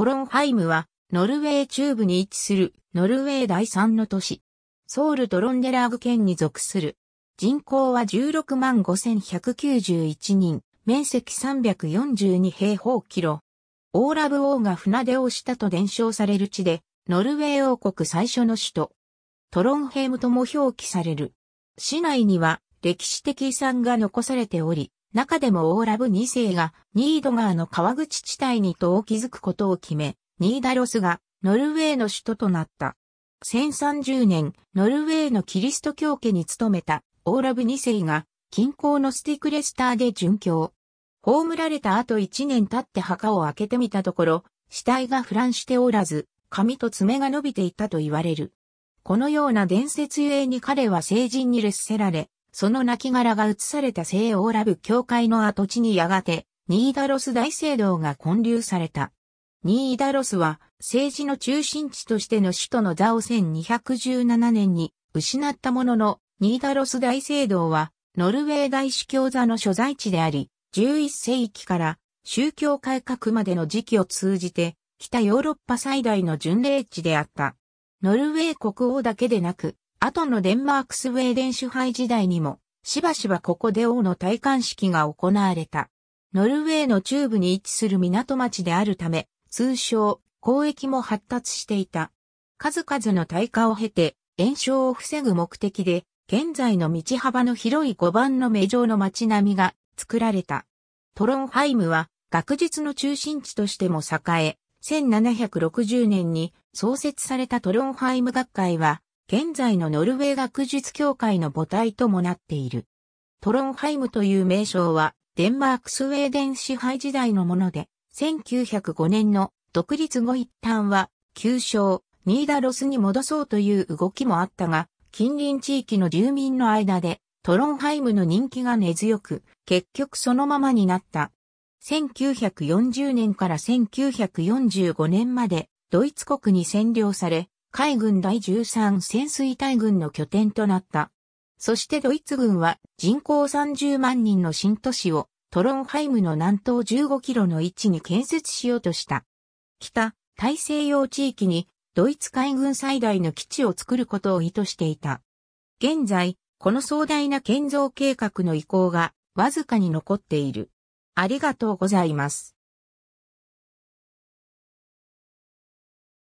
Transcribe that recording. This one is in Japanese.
トロンハイムは、ノルウェー中部に位置する、ノルウェー第三の都市。ソウルトロンデラーグ県に属する。人口は16万5191人、面積342平方キロ。オーラブ王が船出をしたと伝承される地で、ノルウェー王国最初の首都、トロンヘイムとも表記される。市内には歴史的遺産が残されており、中でもオーラブ2世がニード川の川口地帯に島を築くことを決め、ニーダロスがノルウェーの首都となった。1030年、ノルウェーのキリスト教家に勤めたオーラブ2世が近郊のスティクレスターで殉教。葬られた後1年経って墓を開けてみたところ、死体が腐乱しておらず、髪と爪が伸びていたと言われる。このような伝説ゆえに彼は聖人に劣せられ、その亡骸が移された聖オーラブ教会の跡地にやがて、ニーダロス大聖堂が建立された。ニーダロスは政治の中心地としての首都の座を1217年に失ったものの、ニーダロス大聖堂はノルウェー大司教座の所在地であり、11世紀から宗教改革までの時期を通じて、北ヨーロッパ最大の巡礼地であった。ノルウェー国王だけでなく、後のデンマークスウェーデン主配時代にも、しばしばここで王の戴冠式が行われた。ノルウェーの中部に位置する港町であるため、通称、交易も発達していた。数々の大価を経て、炎症を防ぐ目的で、現在の道幅の広い5番の名城の街並みが作られた。トロンハイムは学術の中心地としても栄え、1760年に創設されたトロンハイム学会は現在のノルウェー学術協会の母体ともなっている。トロンハイムという名称は、デンマークスウェーデン支配時代のもので、1905年の独立後一旦は、旧称、ニーダロスに戻そうという動きもあったが、近隣地域の住民の間で、トロンハイムの人気が根強く、結局そのままになった。1940年から1945年まで、ドイツ国に占領され、海軍第13潜水隊軍の拠点となった。そしてドイツ軍は人口30万人の新都市をトロンハイムの南東15キロの位置に建設しようとした。北、大西洋地域にドイツ海軍最大の基地を作ることを意図していた。現在、この壮大な建造計画の意向がわずかに残っている。ありがとうございます。